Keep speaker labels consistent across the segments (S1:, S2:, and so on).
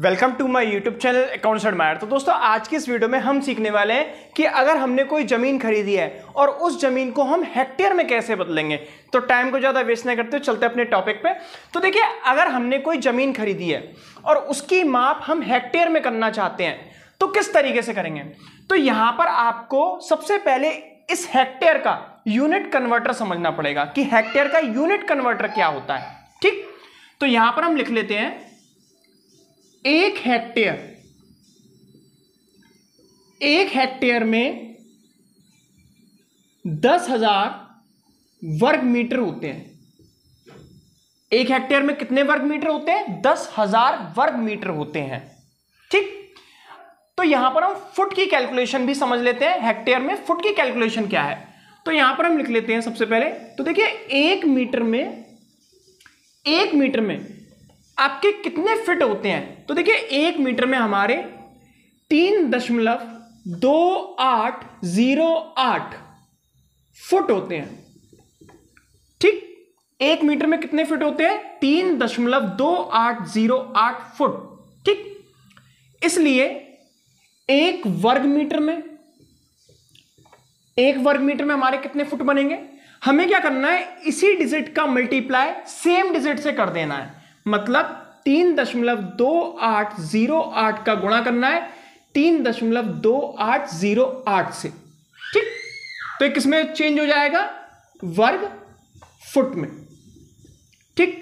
S1: welcome to my YouTube channel account admire तो दोस्तों आज की इस वीडियो में हम सीखने वाले हैं कि अगर हमने कोई ज़मीन खरीदी है और उस ज़मीन को हम हेक्टेयर में कैसे बदलेंगे तो टाइम को ज़्यादा वेस्ट नहीं करते हुए चलते अपने टॉपिक पे तो देखिए अगर हमने कोई ज़मीन खरीदी है और उसकी माप हम हेक्टेयर में करना चाहते हैं तो किस तरीके से करेंगे तो यहाँ पर आपको सबसे पहले इस हेक्टेयर का यूनिट कन्वर्टर समझना पड़ेगा कि हेक्टेयर का यूनिट कन्वर्टर क्या होता है ठीक तो यहाँ पर हम लिख लेते हैं एक हेक्टेयर एक हेक्टेयर में दस हजार वर्ग मीटर होते हैं एक हेक्टेयर में कितने वर्ग मीटर होते हैं दस हजार वर्ग मीटर होते हैं ठीक तो यहां पर हम फुट की कैलकुलेशन भी समझ लेते हैं हेक्टेयर में फुट की कैलकुलेशन क्या है तो यहां पर हम लिख लेते हैं सबसे पहले तो देखिए एक मीटर में एक मीटर में आपके कितने फिट होते हैं तो देखिए एक मीटर में हमारे तीन दशमलव दो आठ जीरो आठ फुट होते हैं ठीक एक मीटर में कितने फिट होते हैं तीन दशमलव दो आठ जीरो आठ फुट ठीक इसलिए एक वर्ग मीटर में एक वर्ग मीटर में हमारे कितने फुट बनेंगे हमें क्या करना है इसी डिजिट का मल्टीप्लाई सेम डिजिट से कर देना है मतलब तीन दशमलव दो आठ जीरो आठ का गुणा करना है तीन दशमलव दो आठ जीरो आठ से ठीक तो एक किसमें चेंज हो जाएगा वर्ग फुट में ठीक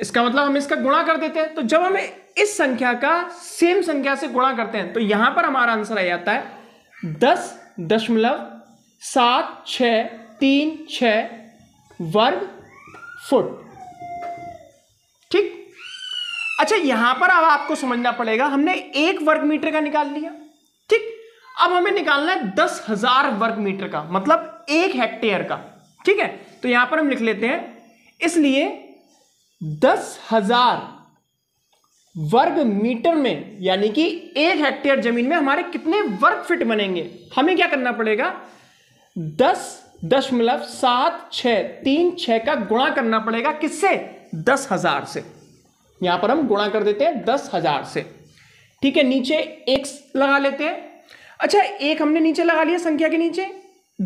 S1: इसका मतलब हम इसका गुणा कर देते हैं तो जब हमें इस संख्या का सेम संख्या से गुणा करते हैं तो यहां पर हमारा आंसर आ जाता है दस दशमलव सात छ तीन छ वर्ग फुट ठीक अच्छा यहां पर अब आपको समझना पड़ेगा हमने एक वर्ग मीटर का निकाल लिया ठीक अब हमें निकालना है दस हजार वर्ग मीटर का मतलब एक हेक्टेयर का ठीक है तो यहां पर हम लिख लेते हैं इसलिए दस हजार वर्ग मीटर में यानी कि एक हेक्टेयर जमीन में हमारे कितने वर्ग फिट बनेंगे हमें क्या करना पड़ेगा दस दशमलव सात छ तीन छ का गुणा करना पड़ेगा किससे दस हजार से यहां पर हम गुणा कर देते हैं दस हजार से ठीक है नीचे एक लगा लेते हैं अच्छा एक हमने नीचे लगा लिया संख्या के नीचे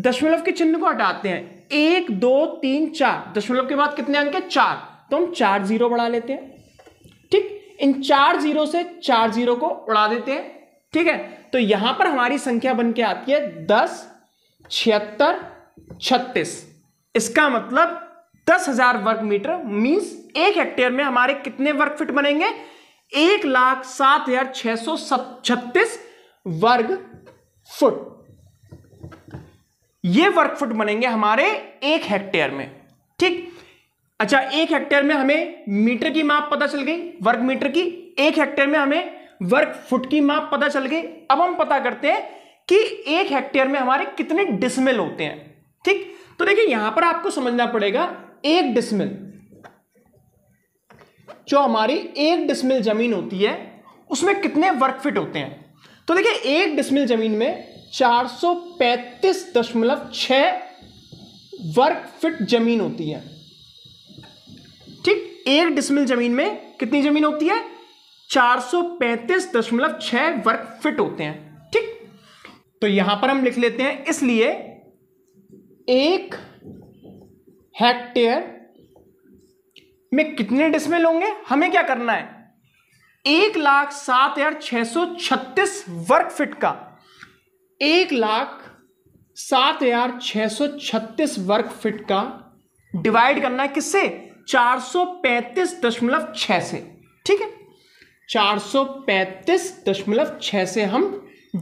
S1: दशमलव के चिन्ह को हटाते हैं एक दो तीन चार दशमलव के बाद कितने अंक है चार तो हम चार जीरो बढ़ा लेते हैं ठीक इन चार जीरो से चार जीरो को उड़ा देते हैं ठीक है तो यहां पर हमारी संख्या बन के आती है दस छिहत्तर छत्तीस इसका मतलब दस हजार वर्ग मीटर मीन्स एक हेक्टेयर में हमारे कितने वर्ग फिट बनेंगे एक लाख सात हजार छह सौ छत्तीस वर्ग फुट ये वर्ग फुट बनेंगे हमारे एक हेक्टेयर में ठीक अच्छा एक हेक्टेयर में हमें मीटर की माप पता चल गई वर्ग मीटर की एक हेक्टेयर में हमें वर्ग फुट की माप पता चल गई अब हम पता करते हैं कि एक हेक्टेयर में हमारे कितने डिसमिल होते हैं ठीक तो देखिए यहां पर आपको समझना पड़ेगा एक डिसमिल जो हमारी एक डिसमिल जमीन होती है उसमें कितने वर्क फिट होते हैं तो देखिए एक डिसमिल जमीन में चार वर्क फिट जमीन होती है ठीक एक डिसमिल जमीन में कितनी जमीन होती है चार वर्क फिट होते हैं ठीक तो यहां पर हम लिख लेते हैं इसलिए एक हेक्टेयर में कितने डिसमिल होंगे हमें क्या करना है एक लाख सात हजार छह सौ छत्तीस वर्ग फिट का एक लाख सात हजार छह सौ छत्तीस वर्ग फिट का डिवाइड करना है किससे चार सौ पैंतीस दशमलव छह से ठीक है चार सौ पैंतीस दशमलव छह से हम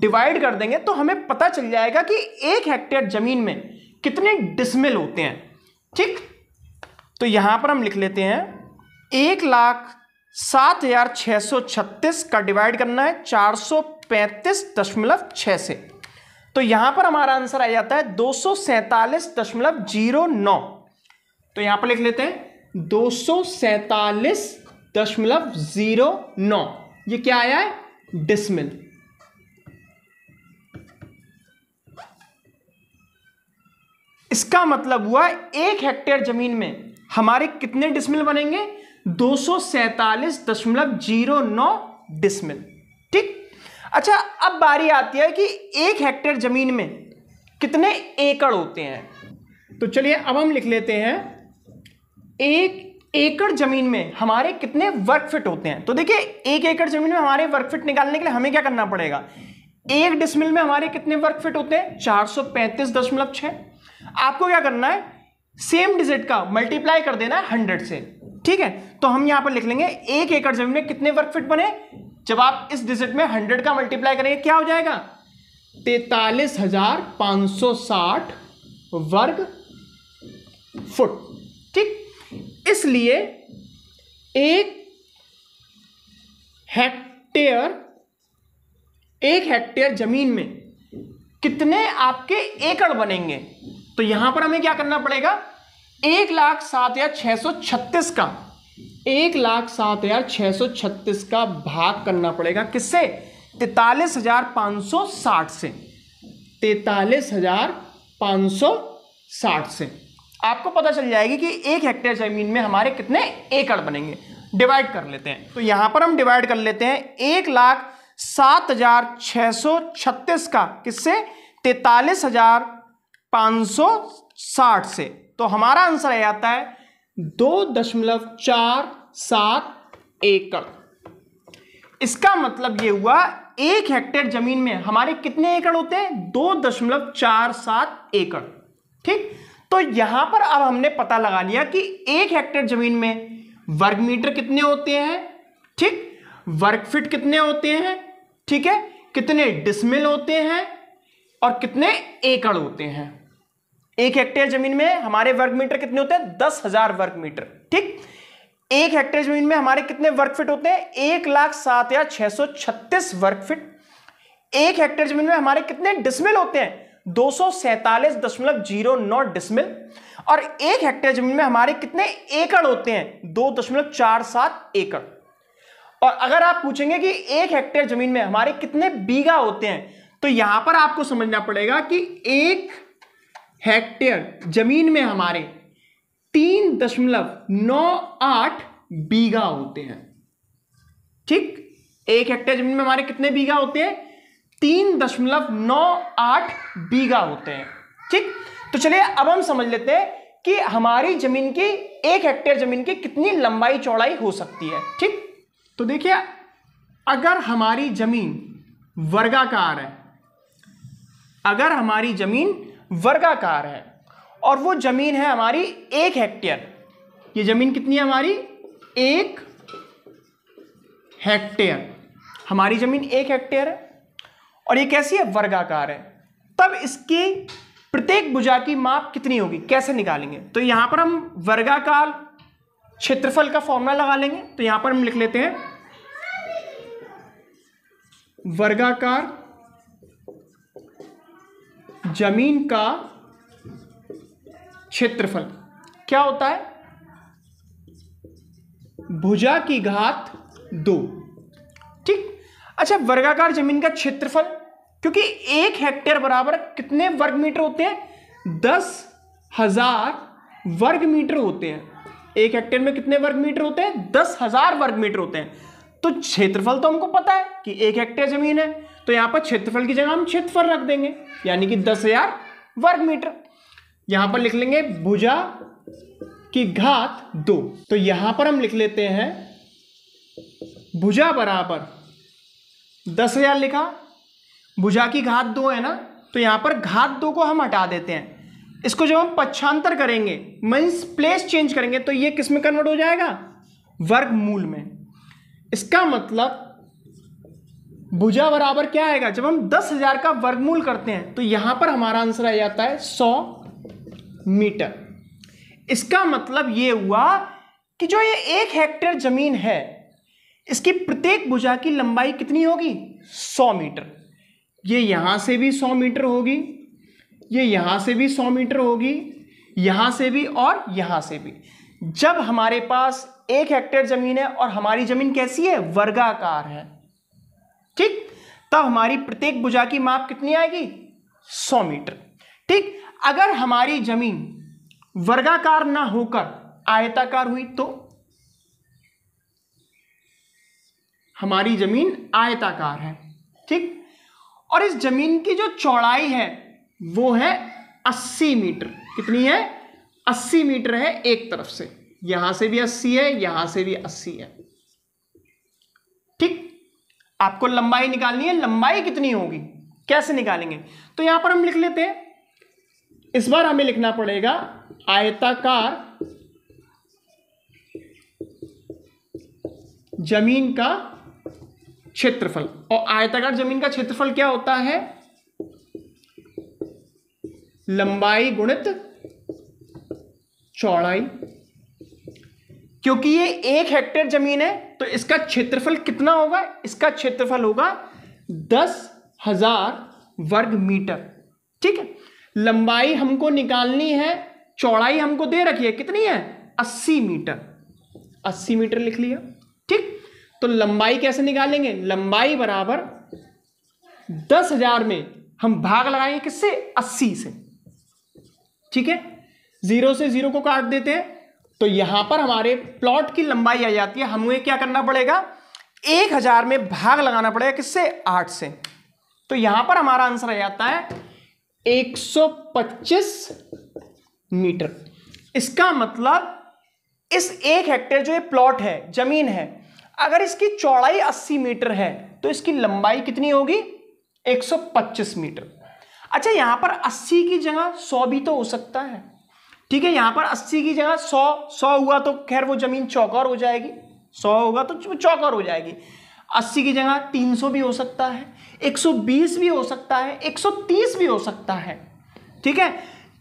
S1: डिवाइड कर देंगे तो हमें पता चल जाएगा कि एक हेक्टेयर जमीन में कितने डिसमिल होते हैं ठीक तो यहां पर हम लिख लेते हैं एक लाख सात हजार छह सौ छत्तीस का डिवाइड करना है चार सौ पैंतीस दशमलव छह से तो यहां पर हमारा आंसर आ जाता है दो सौ सैंतालीस दशमलव जीरो नौ तो यहां पर लिख लेते हैं दो सौ सैंतालीस दशमलव जीरो नौ ये क्या आया है डिसमिल इसका मतलब हुआ एक हेक्टेयर जमीन में हमारे कितने डिसमिल बनेंगे दो डिसमिल ठीक अच्छा अब बारी आती है कि एक हेक्टेयर जमीन में कितने एकड़ होते हैं तो चलिए अब हम लिख लेते हैं एक एकड़ जमीन में हमारे कितने वर्क फिट होते हैं तो देखिए एक एकड़ जमीन में हमारे वर्क फिट निकालने के लिए हमें क्या करना पड़ेगा एक डिसमिल में हमारे कितने वर्क फिट होते हैं चार आपको क्या करना है सेम डिजिट का मल्टीप्लाई कर देना है हंड्रेड से ठीक है तो हम यहां पर लिख लेंगे एक एकड़ जमीन में कितने वर्ग फिट बने जब आप इस डिजिट में हंड्रेड का मल्टीप्लाई करेंगे क्या हो जाएगा तैतालीस हजार पांच सौ साठ वर्ग फुट ठीक इसलिए एक हेक्टेयर एक हेक्टेयर जमीन में कितने आपके एकड़ बनेंगे तो यहां पर हमें क्या करना पड़ेगा एक लाख सात हजार छह सौ छत्तीस का एक लाख सात हजार छह सौ छत्तीस का भाग करना पड़ेगा किससे तैतालीस हजार पांच सौ साठ से तैतालीस हजार पांच सौ साठ से आपको पता चल जाएगी कि एक हेक्टेयर जमीन में हमारे कितने एकड़ बनेंगे डिवाइड कर लेते हैं तो यहां पर हम डिवाइड कर लेते हैं एक लाख सात हजार छह सौ छत्तीस का किससे तैतालीस हजार 560 से तो हमारा आंसर आ जाता है दो दशमलव चार सात एकड़ इसका मतलब यह हुआ एक हेक्टेयर जमीन में हमारे कितने एकड़ होते हैं दो दशमलव चार सात एकड़ ठीक तो यहां पर अब हमने पता लगा लिया कि एक हेक्टेयर जमीन में वर्ग मीटर कितने होते हैं ठीक वर्ग फिट कितने होते हैं ठीक है कितने डिसमिल होते हैं और कितने एकड़ होते हैं एक हेक्टेयर जमीन में हमारे वर्ग मीटर कितने होते हैं दस हजार वर्ग मीटर ठीक एक हेक्टेयर जमीन में हमारे कितने वर्ग फिट होते हैं एक लाख सात या छह सौ छत्तीस वर्ग फिट एक हेक्टेयर जमीन में हमारे कितने डिसमिल होते हैं दो सौ सैतालीस दशमलव जीरो नौ डिसमिल और एक हेक्टेयर जमीन में हमारे कितने एकड़ होते हैं दो दशमलव चार सात एकड़ और अगर आप पूछेंगे कि एक हेक्टेयर जमीन में हमारे कितने बीघा होते हैं तो यहां पर आपको समझना पड़ेगा कि एक हेक्टेयर जमीन में हमारे तीन दशमलव नौ आठ बीघा होते हैं ठीक एक हेक्टेयर जमीन में हमारे कितने बीघा होते हैं तीन दशमलव नौ आठ बीघा होते हैं ठीक तो चलिए अब हम समझ लेते हैं कि हमारी जमीन की एक हेक्टेयर जमीन की कितनी लंबाई चौड़ाई हो सकती है ठीक तो देखिए अगर हमारी जमीन वर्गाकार है अगर हमारी ज़मीन वर्गाकार है और वो ज़मीन है हमारी एक हेक्टेयर ये ज़मीन कितनी है हमारी एक हेक्टेयर हमारी ज़मीन एक हेक्टेयर है और ये कैसी है वर्गाकार है तब इसकी प्रत्येक भुजा की माप कितनी होगी कैसे निकालेंगे तो यहां पर हम वर्गाकार क्षेत्रफल का फॉर्मूला लगा लेंगे तो यहां पर हम लिख लेते हैं वर्गाकार जमीन का क्षेत्रफल क्या होता है भुजा की घात दो ठीक अच्छा वर्गाकार जमीन का क्षेत्रफल क्योंकि एक हेक्टेयर बराबर कितने वर्ग मीटर होते हैं दस हजार वर्ग मीटर होते हैं एक हेक्टेयर में कितने वर्ग मीटर होते हैं दस हजार वर्ग मीटर होते हैं तो क्षेत्रफल तो हमको पता है कि एक हेक्टेयर जमीन है तो यहां पर क्षेत्रफल की जगह हम क्षेत्रफल रख देंगे यानी कि दस हजार वर्ग मीटर यहां पर लिख लेंगे भुजा की घात दो तो यहां पर हम लिख लेते हैं भुजा बराबर दस हजार लिखा भुजा की घात दो है ना तो यहां पर घात दो को हम हटा देते हैं इसको जब हम पक्षांतर करेंगे मीन्स प्लेस चेंज करेंगे तो ये किस में कन्वर्ट हो जाएगा वर्ग मूल में इसका मतलब भुजा बराबर क्या आएगा जब हम दस हजार का वर्गमूल करते हैं तो यहां पर हमारा आंसर आ जाता है सौ मीटर इसका मतलब ये हुआ कि जो ये एक हेक्टेयर जमीन है इसकी प्रत्येक भुजा की लंबाई कितनी होगी सौ मीटर ये यहाँ से भी सौ मीटर होगी ये यहाँ से भी सौ मीटर होगी यहाँ से भी और यहाँ से भी जब हमारे पास एक हेक्टेयर ज़मीन है और हमारी ज़मीन कैसी है वर्गाकार है ठीक तब हमारी प्रत्येक भुजा की माप कितनी आएगी 100 मीटर ठीक अगर हमारी जमीन वर्गाकार ना होकर आयताकार हुई तो हमारी जमीन आयताकार है ठीक और इस जमीन की जो चौड़ाई है वो है 80 मीटर कितनी है 80 मीटर है एक तरफ से यहां से भी 80 है यहां से भी 80 है ठीक आपको लंबाई निकालनी है लंबाई कितनी होगी कैसे निकालेंगे तो यहां पर हम लिख लेते हैं इस बार हमें लिखना पड़ेगा आयताकार जमीन का क्षेत्रफल और आयताकार जमीन का क्षेत्रफल क्या होता है लंबाई गुणित चौड़ाई क्योंकि ये एक हेक्टेयर जमीन है तो इसका क्षेत्रफल कितना होगा इसका क्षेत्रफल होगा दस हजार वर्ग मीटर ठीक है लंबाई हमको निकालनी है चौड़ाई हमको दे रखी है कितनी है अस्सी मीटर अस्सी मीटर लिख लिया ठीक तो लंबाई कैसे निकालेंगे लंबाई बराबर दस हजार में हम भाग लगाएंगे किससे अस्सी से ठीक है जीरो से जीरो को काट देते हैं तो यहां पर हमारे प्लॉट की लंबाई आ जाती है हमें क्या करना पड़ेगा एक हजार में भाग लगाना पड़ेगा किससे आठ से तो यहां पर हमारा आंसर आ जाता है 125 मीटर इसका मतलब इस एक हेक्टेयर जो ये प्लॉट है जमीन है अगर इसकी चौड़ाई 80 मीटर है तो इसकी लंबाई कितनी होगी 125 मीटर अच्छा यहां पर 80 की जगह 100 भी तो हो सकता है ठीक है यहां पर अस्सी की जगह सौ सौ हुआ तो खैर वो जमीन चौकर हो जाएगी सौ होगा तो चौकर हो जाएगी अस्सी की जगह तीन सौ भी हो सकता है एक सौ बीस भी हो सकता है एक सौ तीस भी हो सकता है ठीक है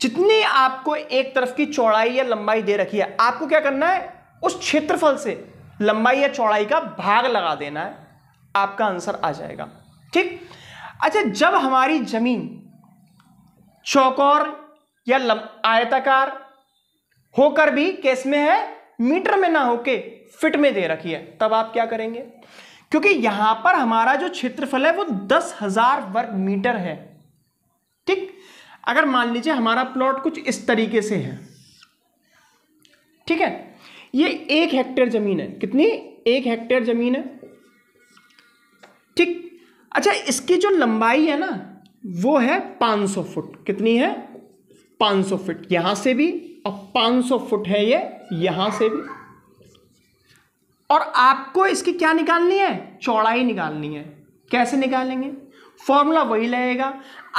S1: जितनी आपको एक तरफ की चौड़ाई या लंबाई दे रखी है आपको क्या करना है उस क्षेत्रफल से लंबाई या चौड़ाई का भाग लगा देना है आपका आंसर आ जाएगा ठीक अच्छा जब हमारी जमीन चौकोर या आयताकार होकर भी केस में है मीटर में ना होके फिट में दे रखी है तब आप क्या करेंगे क्योंकि यहां पर हमारा जो क्षेत्रफल है वो दस हजार वर्ग मीटर है ठीक अगर मान लीजिए हमारा प्लॉट कुछ इस तरीके से है ठीक है ये एक हेक्टेयर जमीन है कितनी एक हेक्टेयर जमीन है ठीक अच्छा इसकी जो लंबाई है ना वो है 500 फुट कितनी है 500 फीट यहां से भी और 500 फुट है ये यहां से भी और आपको इसकी क्या निकालनी है चौड़ाई निकालनी है कैसे निकालेंगे फॉर्मूला वही लगेगा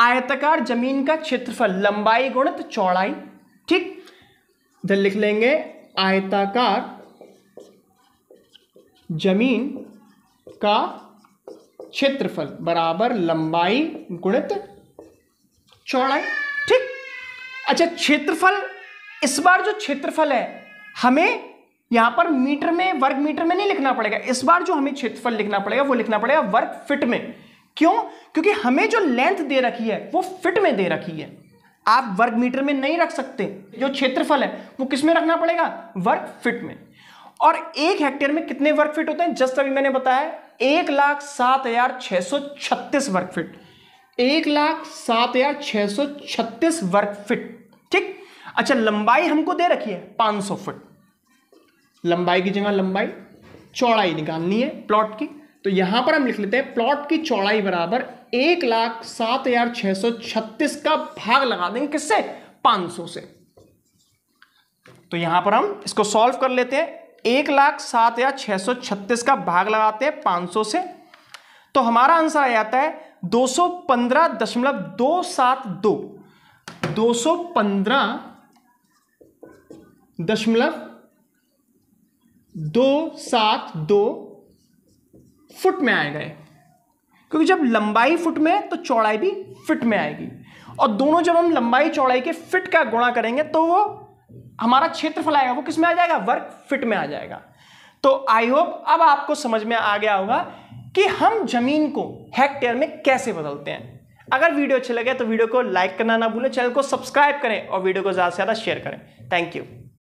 S1: आयताकार जमीन का क्षेत्रफल लंबाई गुणित चौड़ाई ठीक इधर लिख लेंगे आयताकार जमीन का क्षेत्रफल बराबर लंबाई गुणित चौड़ाई अच्छा क्षेत्रफल इस बार जो क्षेत्रफल है हमें यहां पर मीटर में वर्ग मीटर में नहीं लिखना पड़ेगा इस बार जो हमें क्षेत्रफल लिखना पड़ेगा वो लिखना पड़ेगा वर्ग फिट में क्यों क्योंकि हमें जो लेंथ दे रखी है वो फिट में दे रखी है आप वर्ग मीटर में नहीं रख सकते जो क्षेत्रफल है वो किस में रखना पड़ेगा वर्ग फिट में और एक हेक्टेयर में कितने वर्ग फिट होते हैं जस्ट अभी मैंने बताया एक लाख सात हजार छह सौ छत्तीस वर्ग फिट एक लाख सात हजार छह सौ छत्तीस वर्ग फिट अच्छा लंबाई हमको दे रखी है 500 फुट लंबाई की जगह लंबाई चौड़ाई निकालनी है प्लॉट की तो यहां पर हम लिख लेते हैं प्लॉट की चौड़ाई बराबर एक लाख सात हजार छह सौ छत्तीस का भाग लगा देंगे किससे 500 से तो यहां पर हम इसको सॉल्व कर लेते हैं एक लाख सात हजार छह सौ छत्तीस का भाग लगाते हैं सौ से तो हमारा आंसर आ जाता है दो सौ पंद्रह दशमलव दो सात दो दो सौ पंद्रह दशमलव दो सात दो फुट में आए गए क्योंकि जब लंबाई फुट में है तो चौड़ाई भी फिट में आएगी और दोनों जब हम लंबाई चौड़ाई के फिट का गुणा करेंगे तो वो हमारा क्षेत्रफल आएगा वो किस में आ जाएगा वर्ग फिट में आ जाएगा तो आई होप अब आपको समझ में आ गया होगा कि हम जमीन को हेक्टेयर में कैसे बदलते हैं अगर वीडियो अच्छे लगे तो वीडियो को लाइक करना ना भूलें चैनल को सब्सक्राइब करें और वीडियो को ज़्यादा से ज़्यादा शेयर करें थैंक यू